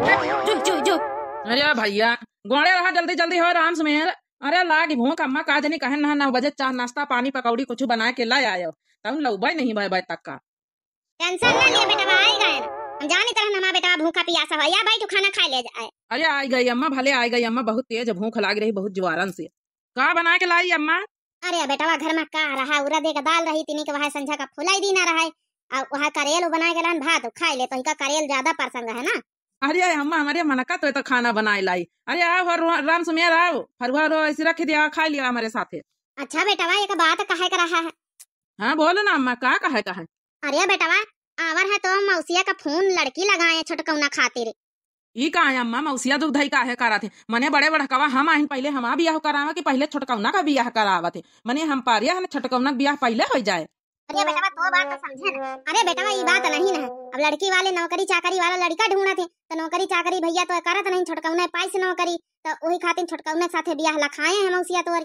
अरे भैया गोड़े रहा जल्दी जल्दी हो आराम से मेहर अरे लाग भूख अम्मा का जनी कहे ना नौ बजे चार नाश्ता पानी पकौड़ी कुछ बना के ला आयो तब लौबे नहीं भाई भाई तक का टेंशन ना लिए बेटा आई गए हम जाने तरह नमा बेटा भूखा पियासा हो भाई तू खाना खा ले जाए अरे आई गई अम्मा भले आई गई अम्मा बहुत तेज भूख लाग रही बहुत ज्वारन से का बना के लाई अम्मा अरे बेटवा घर में का रहा उरदे का दाल रही तिनी के वहां संझा का फुलाई दी ना रहा और वहां करेल बना के गलन भात खा ले तो इनका करेल ज्यादा प्रसंग है ना अरे अम्मा हमारे मनका का तो, तो खाना बनाए लाई अरे आओ राम सुमेर आओ फरुआ रो ऐसे रख दिया खा लिया हमारे साथ अच्छा बेटा एक बात कहे कर रहा है हाँ बोलो ना अम्मा का कहे कहे अरे बेटावा आवर है तो मौसिया का फोन लड़की लगाए छोटकौना खातिर ई कहा है अम्मा मौसिया दुख तो धई का है करा थे मने बड़े बड़कावा हम आई पहले हमा ब्याह करावा कि पहले छोटकौना का ब्याह करावा थे मने हम पारिया हम छोटकौना ब्याह पहले हो जाए अरे बेटा दो तो बार तो समझे ना अरे बेटा ये बात नहीं ना अब लड़की वाले नौकरी चाकरी वाला लड़का ढूंढा थे तो नौकरी चाकरी भैया तो करत नहीं पाई से नौकरी तो वही खातिर छोटकौने साथे ब्याह लखाए हैं मौसिया तोर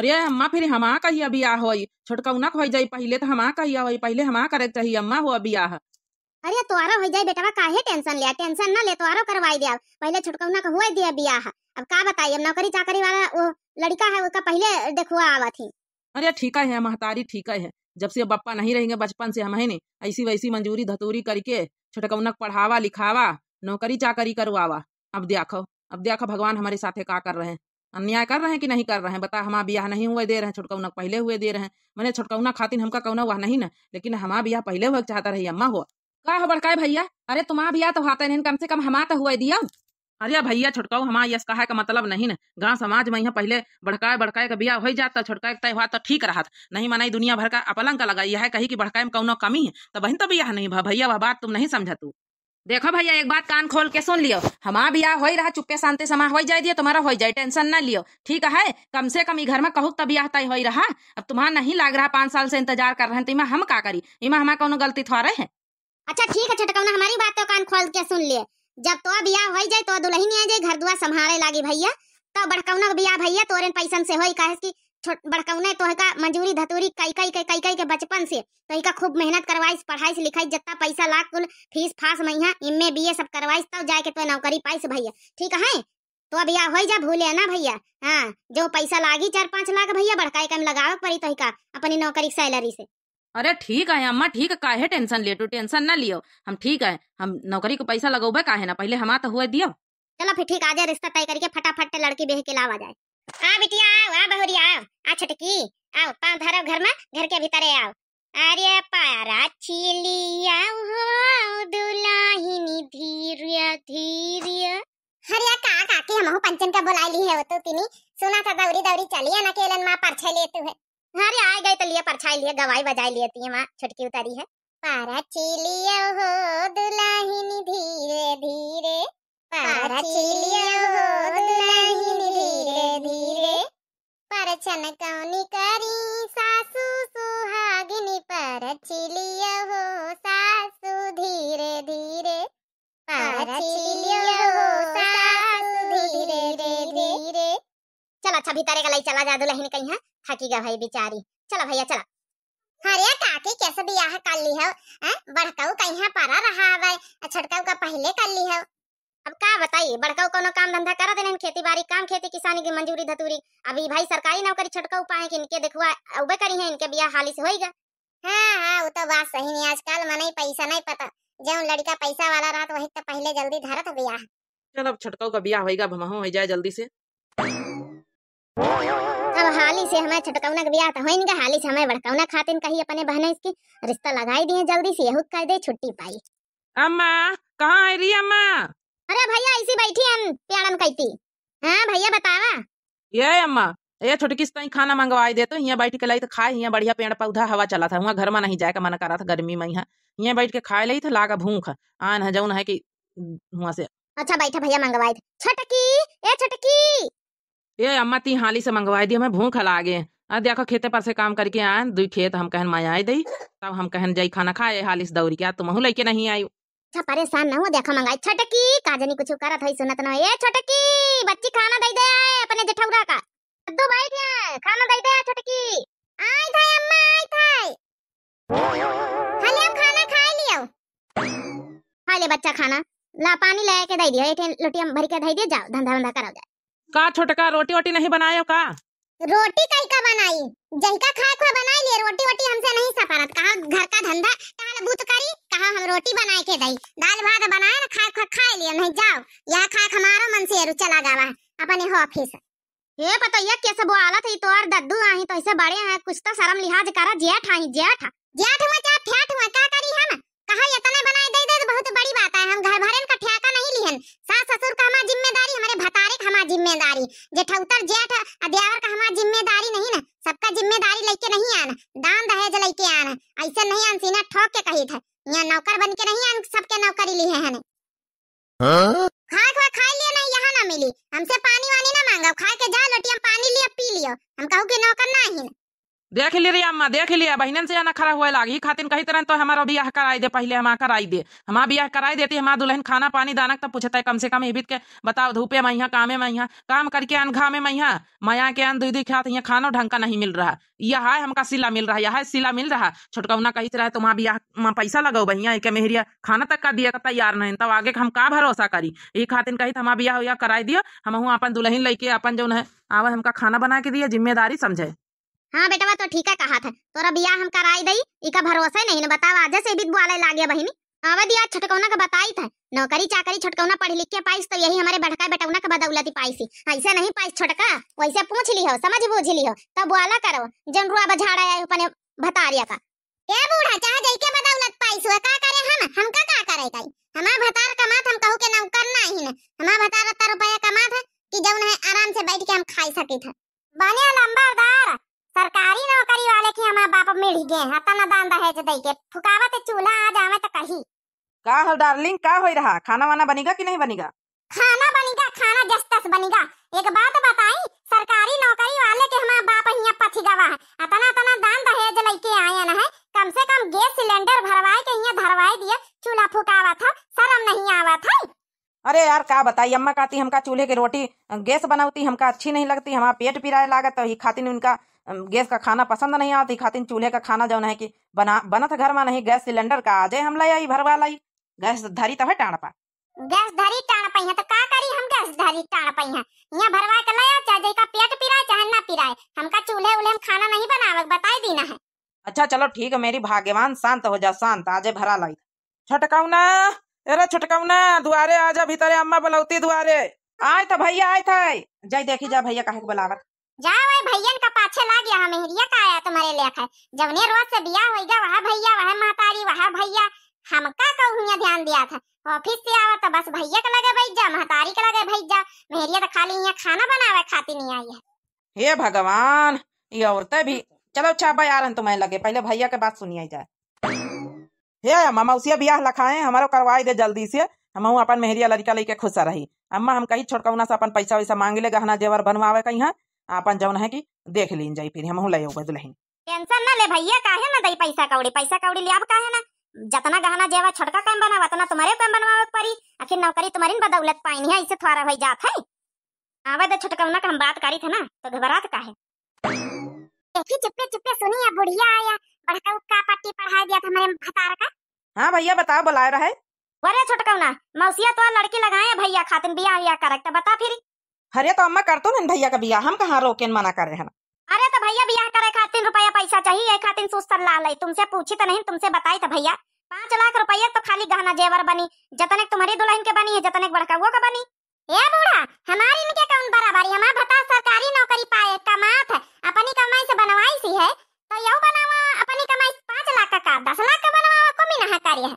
अरे अम्मा फिर हमा कहिया बियाह होई छोटकौना खोई जाई पहले तो हमा कहिया होई पहले हमा करे चाहिए अम्मा हो बियाह अरे तोहारो हो जाए बेटवा काहे टेंशन लिया टेंशन ना ले तोहारो करवाई दे पहले छोटकौना का हुआ दिया ब्याह अब का बताइए नौकरी चाकरी वाला वो लड़का है उसका पहले देखुआ आवा थी अरे ठीक है महतारी ठीक है जब से बप्पा नहीं रहेंगे बचपन से हम है ऐसी वैसी मंजूरी धतूरी करके छोटकौनक पढ़ावा लिखावा नौकरी चाकरी करवावा अब देखो अब देखो भगवान हमारे साथे का कर रहे हैं अन्याय कर रहे हैं कि नहीं कर रहे हैं बता हमारा ब्याह नहीं हुए दे रहे हैं छोटकौनक पहले हुए दे रहे हैं मैंने छोटकौना खातिर हमका कौना हुआ नहीं ना लेकिन हमारा ब्याह पहले हुआ चाहता रही अम्मा हुआ कहा हो बड़का भैया अरे तुम्हारा ब्याह तो हाथ नहीं कम से कम हमारा तो हुआ दिया अरे भैया छोटका हमारा यस कहा का मतलब नहीं ना गांव समाज में यहाँ पहले बड़काए बड़काए का बिया हो जाता छोटका तय हुआ तो ठीक रहा नहीं मनाई दुनिया भर का अपलंग का लगाई है कही कि बड़काए में कौनो कमी है तो बहन तो बिया नहीं भैया वह बात तुम नहीं समझा तू देखो भैया एक बात कान खोल के सुन लियो हमारा बिया हो रहा चुपके शांति समा हो जाए दिए तुम्हारा हो जाए टेंशन ना लियो ठीक है कम से कम घर में कहू तब ब्याह तय हो रहा अब तुम्हारा नहीं लग रहा पांच साल से इंतजार कर रहे हैं तो इमा हम का करी इमा हमारा कोनो गलती थोड़ा है अच्छा ठीक है छोटका हमारी बात तो कान खोल के सुन लिए जब तो बियाह हो जाए तो दुल्हन आ जाए घर दुआ संभाले लागे भैया तो बड़कौना का बियाह भैया तोरे पैसन से हो कहे की बड़कौने तो का मंजूरी धतूरी कई कई कई कई कई के बचपन से तो का खूब मेहनत पढ़ाई से लिखाई जितना पैसा लाख कुल फीस फास मैया इमे ए सब करवाई तब जाए जाके तो नौकरी पाइस भैया ठीक है तो यह हो जा भूले ना भैया हाँ जो पैसा लागी चार पाँच लाख भैया बड़का कम लगावे पड़ी तो का अपनी नौकरी सैलरी से अरे ठीक है अम्मा ठीक है काहे टेंशन ले लेटू टेंशन ना लियो हम ठीक है हम नौकरी को पैसा लगौबे काहे ना पहले हमारा तो हुआ दियो चलो फिर ठीक आ जाए रिश्ता तय करके फटाफट लड़की बेह के लाओ आ जाए आ बिटिया आओ आ बहुरी आओ आ छटकी आओ पांव धरो घर में घर के भीतर आओ अरे पारा चिलिया हो दुलाहिनी धीरे धीरे अरे का का के हमहु पंचन का बुलाई ली है वो तो तिनी सुना था दौरी दौरी चलिया ना केलन मां पर छले तू है अरे आए गए तो लिए परछाई लिए गवाई बजाई लिए थी माँ छुटकी उतारी है पारा लियो हो दुलाहिनी धीरे धीरे पारा लियो हो दुलाहिनी धीरे धीरे परछन कौनी करी सासू सुहागिनी परछी लियो हो सासू धीरे धीरे परछी लियो हो सासू धीरे धीरे चल अच्छा भीतर का लाई चला जा दुलाहिनी कहीं है हाँ। थकी गई भाई बेचारी चला भैया चला हाँ अरे काकी कैसे बियाह कर ली हो बड़काऊ कहीं पारा रहा है छटकाऊ का पहले कर ली हो अब का बताइए बड़काऊ कोनो काम धंधा करा देने खेती बाड़ी काम खेती किसानी की मंजूरी धतूरी अभी भाई सरकारी नौकरी छटकाऊ पाए कि इनके देखुआ उबे करी है इनके बियाह हाली से होएगा हाँ हाँ वो तो बात सही नहीं आजकल मने पैसा नहीं पता जो लड़का पैसा वाला रहा तो वही तो पहले जल्दी धरत बियाह चल अब छटकाऊ का बियाह होएगा भमाहो हो जाए जल्दी से अब हाली से हमें छटकौना के ब्याह तो का हाली से हमें बड़कौना खातिन कही अपने बहन इसकी रिश्ता लगाई दिए जल्दी से यहू कह दे छुट्टी पाई अम्मा कहाँ आई रही अम्मा अरे भैया इसी बैठी हम प्यारन कहती हाँ भैया बतावा ये अम्मा ये छोटकी से खाना मंगवाई दे तो यहाँ बैठ के लाई तो खाए यहाँ बढ़िया पेड़ पौधा हवा चला था वहाँ घर में नहीं जाए का मन करा था गर्मी में यहाँ यहाँ बैठ के खाए ली था तो लागा भूख आन है जौन है की वहाँ से अच्छा बैठा भैया मंगवाई छटकी ए छटकी ए अम्मा ती हाली से मंगवाई दी हमें भूख हला गए आ देखो खेते पर से काम करके आए दुई खेत हम कहन माया आई दई तब हम कहन जाई खाना खाए हालिस दौरी के तुम लेके नहीं आई अच्छा परेशान ना हो देखो मंगाई छटकी काजनी कुछ करत है सुनत ना ए छटकी बच्ची खाना दे दे आए अपने जेठौरा का दो भाई क्या खाना दे दे छटकी आई थई अम्मा आई थई खाली हम खाना खा लियो खा ले बच्चा खाना ला पानी ले के दे दियो एक लोटी हम भर के दे दियो जाओ धंधा धंधा करो जाओ का छोटका रोटी वोटी नहीं बनाए का रोटी कई का बनाई जहिका खाए खुआ बनाई लिए रोटी वोटी हमसे नहीं सफरत कहा घर का धंधा कहा बूत करी कहा हम रोटी बनाए के दई दाल भात बनाए ना खाए खुआ खाए लिए नहीं जाओ यहाँ खाए हमारा मन से चला जावा अपने हो ऑफिस ये पतैया कैसे बोला थी तो, तो और दद्दू आही तो ऐसे बड़े हैं कुछ तो शर्म लिहाज करा जेठ आही जेठ जेठ में क्या ठेठ में क्या करी है ना कहा इतना बनाए दे दे तो बहुत बड़ी बात है हम घर भरन का ठेका नहीं लिहन सास ससुर का हमारा जाई जेठा उतर जेठ अद्यावर का हमार जिम्मेदारी नहीं ना सबका जिम्मेदारी लेके नहीं आना दान दहेज लेके आना ऐसे नहीं अनसीना ठोक के कही था यहाँ नौकर बन के नहीं आन सबके नौकरी ली है हने खा हाँ? खा खा लिए ना यहाँ ना मिली हमसे पानी वानी ना मांगा खा के जा लोटिया पानी लिया पी लियो हम कहू के नौकर ना ही ना देख ली रही अम्मा देख लिया बहनन से आना खड़ा हुआ लागी खातिन कही तरह तो हमारा ब्याह कराई दे पहले हमारा कराई दे हमारा ब्याह कराई देती हमारा दुल्हन खाना पानी दाना तब पूछता है कम से कम हिबित तो के बताओ धूपे मैया कामे मैया काम करके अन घामे मैया माया के अन दीदी खाते यहाँ खाना ढंग का नहीं मिल रहा यह है हमका सिला मिल रहा यह सिला मिल रहा छोटकौना कहते रहा तुम्हारा ब्याह पैसा लगाओ भैया एक मेहरिया खाना तक का दिया तैयार नहीं तब आगे हम का भरोसा करी ये खातिन कही तो हमारा ब्याह कराई दियो हम अपन दुल्हन लेके अपन जो है आवा हमका खाना बना के दिया जिम्मेदारी समझे हाँ बेटवा तो ठीक है कहा था तोरा बियाह हम कराई दई इका भरोसा नहीं बताओ आज से भी ला गया बहनी आवा दिया छटकौना का बताई था नौकरी चाकरी छटकौना पढ़ लिख के पाइस तो यही हमारे भटका बेटौना का बदौलती सी ऐसे नहीं पाइस छटका वैसे पूछ ली हो समझ बूझ ली हो तब तो बुआला करो जन रुआ बझाड़ा है अपने भतारिया का ए बूढ़ा जहां जाई के बदौलत पाई सो का करे हम हम का का करे गई हमार भतार कमात हम कहू के नौकर नाही न हमार भतार 70 रुपया कमात है कि जौन है आराम से बैठ के हम खाई सके था बानिया लंबा दार सरकारी नौकरी वाले की हमार बाप मिल गए हैं तना दान दहेज दई के फुकावा ते चूल्हा आ जावे तो कही का हो डार्लिंग का होई रहा खाना वाना बनेगा कि नहीं बनेगा खाना बनेगा खाना जस्तस बनेगा एक बात बताई सरकारी नौकरी वाले के हमार बाप हियां पथिगवा है अतना तना दान दहेज लेके आए न है कम से कम गैस सिलेंडर भरवाए के हियां धरवाए दिया चूल्हा फुकावा था शर्म नहीं आवा था अरे यार का बताई अम्मा कहती हमका चूल्हे की रोटी गैस बनाती हमका अच्छी नहीं लगती हमारा पेट पिराए लागत तो ही खातिर उनका गैस का खाना पसंद नहीं आती खातिन चूल्हे का खाना जो है कि बना बनत घर में नहीं गैस सिलेंडर का आ जाए हम लाई भरवा लाई गैस धरी तो है टाण पा गैस धरी टाण पाई है तो का करी हम गैस धरी टाण पाई है यहां भरवा के लाया चाहे का पेट पिराए चाहे ना पिराए हमका चूल्हे उले में खाना नहीं बनावे बताई दीना है अच्छा चलो ठीक है मेरी भाग्यवान शांत हो जा शांत आजे भरा लाई छटकाउना अरे छटकाउना दुआरे आजा भीतर अम्मा बलौती दुआरे आए तो भैया आए थे जय देखी जा भैया कहे काहे बुलावत जा जाओ भैयन का पाछे लाग यहाँ मेहरिया का आया तुम्हारे लेखा जवने रोज से बिया होगा वहा भैया वहा महतारी वहा भैया हम का उहिया ध्यान दिया था ऑफिस से आवा तो बस भैया के लगे भाई जा महतारी के लगे भाई जा मेहरिया तो खाली यहाँ खाना बनावे खाती नहीं आई है हे भगवान ये औरतें भी चलो छापा यार तुम्हें लगे पहले भैया के बात सुनिए जाए हे मामा उसी बियाह लखाए हमारो करवाई दे जल्दी से हम अपन मेहरिया लड़का लेके खुश रही अम्मा हम कहीं छोड़कर से अपन पैसा वैसा मांग ले गहना जेवर बनवावे कहीं आपन जौन है कि देख लीन जाई फिर हम लय होगा दुल्हन टेंशन ना ले भैया काहे ना दई पैसा कौड़ी पैसा कौड़ी लिया काहे ना जतना गहना जेवा छटका काम बनावा तना तुम्हारे काम बनवावत परी आखिर नौकरी तुम्हारी बदौलत पाइन है इससे थारा होई जात है आवे तो छोटकवना का हम बात करी थे ना तो घबरात काहे देखी चुपके चुपके सुनी या बुढ़िया आया बड़का उक्का पट्टी पढ़ा दिया था मेरे भतार का हां भैया बताओ बुलाए रहे अरे छोटकवना मौसिया तो लड़की लगाए भैया खातिन बियाह बियाह करक तो बता फिर अरे तो अम्मा कर दो ना भैया का बिया हम कहाँ रोके मना कर रहे हैं अरे तो भैया बिया करे खातिर रुपया पैसा चाहिए खातिर सुस्तर ला ले तुमसे पूछी तो नहीं तुमसे बताई था तो भैया पाँच लाख रुपया तो खाली गहना जेवर बनी जतने तुम्हारी दुल्हन के बनी है जतने बड़का वो का बनी बूढ़ा हमारी में क्या कौन बराबरी हमारा भता सरकारी नौकरी पाए कमात है अपनी कमाई से बनवाई सी है तो यो बनावा अपनी कमाई पाँच लाख का का दस लाख का बनवा को मिना है कार्य है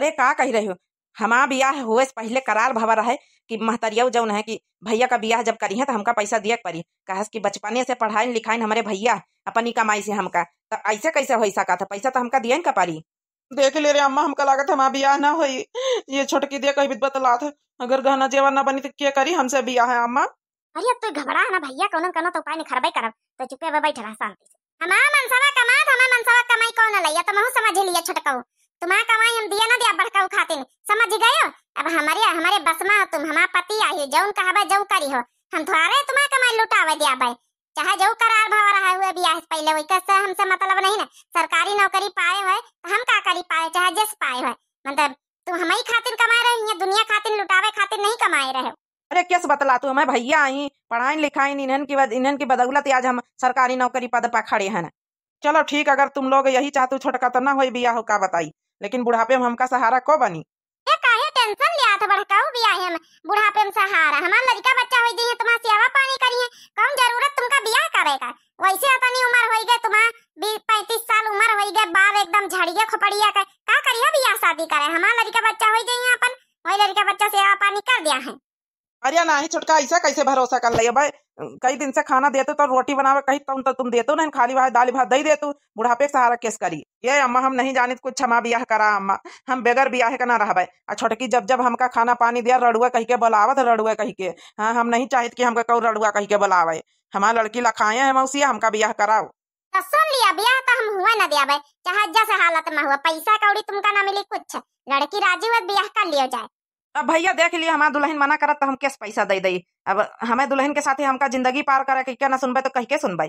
अरे का कह रही हो हमारा बियाह हुए पहले करार भवर है कि महतरिया जौन है कि भैया का ब्याह जब करी है तो हमका पैसा दिया पड़ी कहा कि बचपने से पढ़ाई लिखाई हमारे भैया अपनी कमाई से हमका तो ऐसे कैसे हो सका था पैसा तो हमका दिया का पारी देख ले रे अम्मा हमका लागत हमारा ब्याह ना हो ये छोटकी दिया कभी बतला था अगर गहना जेवर ना बनी तो क्या करी हमसे ब्याह है अम्मा अरे अब तो घबरा ना भैया कौन कौन तो उपाय नहीं खरबे करब तो चुपे बैठ रहा शांति से हमारा मनसवा कमात हमारा मनसवा कमाई कौन लैया तो महू समझ लिया छटकाऊ तुम्हारा कमाई तो हम दिया ना दिया बड़का खाते में समझ गयो अब हमारे हमारे बसमा हो तुम हमारा पति आही जौन कहबे जौ करी हो हम तो रहे तुम्हारा कमाई लुटावे दिया भाई चाहे जो करार भाव रहा हुआ भी आज पहले वही कैसे हमसे मतलब नहीं ना सरकारी नौकरी पाए हुए तो हम का करी पाए चाहे जस पाए हुए मतलब तुम हमारी खातिर कमाए रहे या दुनिया खातिर लुटावे खातिर नहीं कमाए रहे अरे किस बतला तू हमारे भैया आई पढ़ाई लिखाई इन्हन की बद इन्हन की बदौलत आज हम सरकारी नौकरी पद पर खड़े हैं चलो ठीक अगर तुम लोग यही चाहते हो छोटका तो ना हो बिया हो का बताई लेकिन बुढ़ापे में हमका सहारा को बनी ए काहे टेंशन लिया था तो हम बुढ़ापे में सहारा हमार लड़का बच्चा होई दी तुम्हारा सेवा पानी कौन जरूरत तुमका करे का वैसे अपनी उम्र होई गए तुम्हारा साल उम्र होई गए बाल एकदम झड़िए खपड़िया का का शादी करे हमार लड़का बच्चा होई अपन वही लड़का बच्चा सेवा पानी कर दिया है अरे ना ही छोटका ऐसा कैसे भरोसा कर लिया भाई कई दिन से खाना देते तो रोटी बनावे कहीं तुम तो, तो तुम देते नहीं खाली भाई दाली भात दे देते बुढ़ापे के सहारा केस करी ये अम्मा हम नहीं जानित तो कुछ क्षमा ब्याह करा अम्मा हम बेगर ब्याह का ना रहा आ छोटकी जब जब हमका खाना पानी दिया रड़ुआ कह के बुलावत रड़ुआ कह के हाँ हम नहीं चाहते की हमका कहू रड़ुआ कह के बुलावे हमारा लड़की लखाए है मौसी हमका ब्याह कराओ सुन लिया ब्याह तो हम हुआ ना दिया भाई चाहे जैसे हालत में हुआ पैसा कौड़ी तुमका ना मिली कुछ लड़की राजी हुआ ब्याह कर लियो जाए अब भैया देख लिए हमारा दुल्हन मना करत तो हम कैसे पैसा दे दई अब हमें दुल्हन के साथ हमका जिंदगी पार करे क्या ना सुनबे तो कह के सुनबाई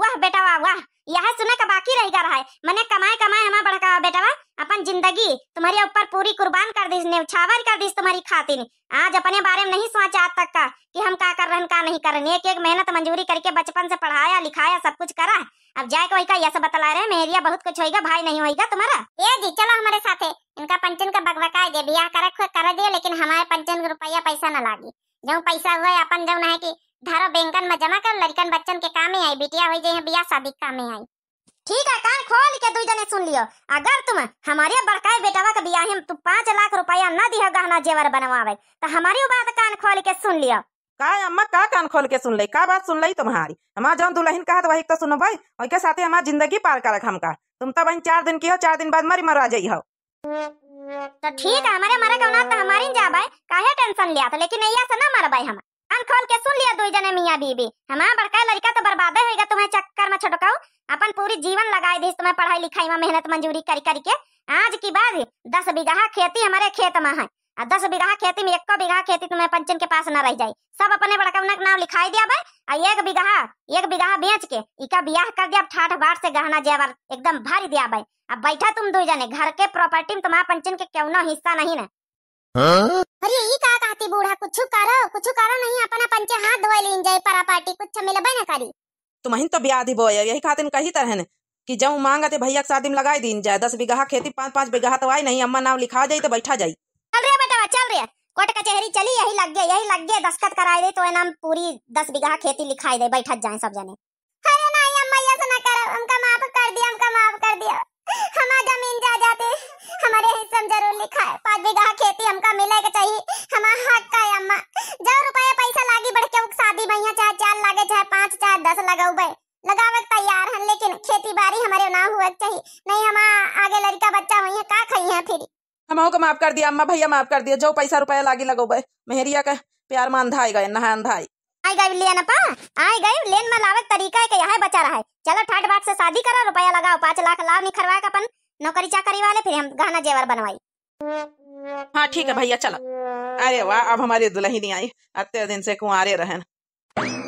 वाह बेटा वाह वाह यह सुना का बाकी रहेगा रहा है मैंने कमाए कमाए हमारा बड़का बेटावा अपन जिंदगी तुम्हारे ऊपर पूरी कुर्बान कर दी छावर कर दी तुम्हारी खातिर आज अपने बारे में नहीं सोचा आज तक का कि हम का कर रहे हैं का नहीं कर रहे एक एक मेहनत मंजूरी करके बचपन से पढ़ाया लिखाया सब कुछ करा अब जाए कोई का ऐसा बतला रहे मेरिया बहुत कुछ होगा भाई नहीं होगा तुम्हारा ये जी चलो हमारे साथ इनका पंचन का बगबका दे बियाह कर दिया लेकिन हमारे पंचन रुपया पैसा न लागी जो पैसा हुआ अपन जो है की धारा बैंकन में जमा कर लड़कन बच्चन के कामे आई बिटिया हो जाए बिया शादी के कामे आई ठीक है कान खोल के दुई जने सुन लियो अगर तुम हमारे बड़का बेटावा के बियाह में तू पाँच लाख रुपया ना दियो गहना जेवर बनवावे तो हमारी बात कान खोल के सुन लियो का अम्मा का कान खोल के सुन ले का बात सुन ले तुम्हारी हमारा जौन दुल्हन कहा तो वही तो सुनो भाई और के साथ हमारा जिंदगी पार कर रख हमका तुम तो बहन चार दिन की हो चार दिन बाद मरी मर आ जाई हो तो ठीक है हमारे मरे कौना तो हमारी जा भाई काहे टेंशन लिया तो लेकिन ऐसा ना मरबाई हम कान खोल के सुन लिया दुई जने मियां बीबी हमारा हाँ, बड़का लड़का तो बर्बाद होगा तुम्हें चक्कर में छोटकाऊ अपन पूरी जीवन लगाए दी तुम्हें पढ़ाई लिखाई में मेहनत मंजूरी कर कर के आज की बाद दस बीघा खेती हमारे खेत में है और दस बीघा खेती में एक बीघा खेती तुम्हें पंचन के पास न रह जाये सब अपने बड़का नाम लिखाई दिया भाई और एक बीघा एक बीघा बेच के इका ब्याह कर दिया ठाठ बाट से गहना जेवर एकदम भारी दिया भाई अब बैठा तुम दो जने घर के प्रॉपर्टी में तुम्हारा पंचन के क्यों ना हिस्सा नहीं ना अरे ई का कहती बूढ़ा कुछ करो कुछ करो नहीं हाथ धोए जाए पार्टी कुछ मिलबे करी तुम्हें तो, तो ब्याह दी बोए यही खातिर कही तरह ने कि जब मांगते भैया के शादी में लगाई दीन जाए दस बीघा खेती पाँच पाँच बीघा तो आई नहीं अम्मा नाम लिखा जाये तो बैठा जाये चल रहे बेटा चल रहे कोर्ट कचहरी चली यही लग गए यही लग गए दस्तखत कराई दे तो नाम पूरी दस बीघा खेती लिखाई दे बैठा जाए सब जने अरे नहीं अम्मा ये सुना तो करो हमका माफ कर दिया हमका माफ कर दिया हमारा जमीन जा जाते हमारे हिस्सम जरूर लिखा है पांच बीघा खेती हमका मिले के चाहिए हमारा हक का है अम्मा जा रुपया पैसा लागी बढ़ के शादी भैया चाहे चार लागे चाहे पांच चाहे दस लगाऊबे लगावे तैयार है लेकिन खेती बाड़ी हमारे ना हुआ चाहिए नहीं हम आगे लड़का बच्चा वही का खाई है फिर हम को माफ कर दिया अम्मा भैया माफ कर दिया जो पैसा रुपया लागी लगोबे मेहरिया का प्यार में अंधा गए नहा अंधा आई गई लेन पा आई गई लेन में लावे तरीका है कि यहाँ बचा रहा है चलो ठाट बाट से शादी करा रुपया लगाओ पाँच लाख लाभ निखरवा अपन नौकरी चाकरी वाले फिर हम गहना जेवर बनवाई हाँ ठीक है भैया चलो अरे वाह अब हमारी नहीं आई अत्य दिन से कुआरे रहन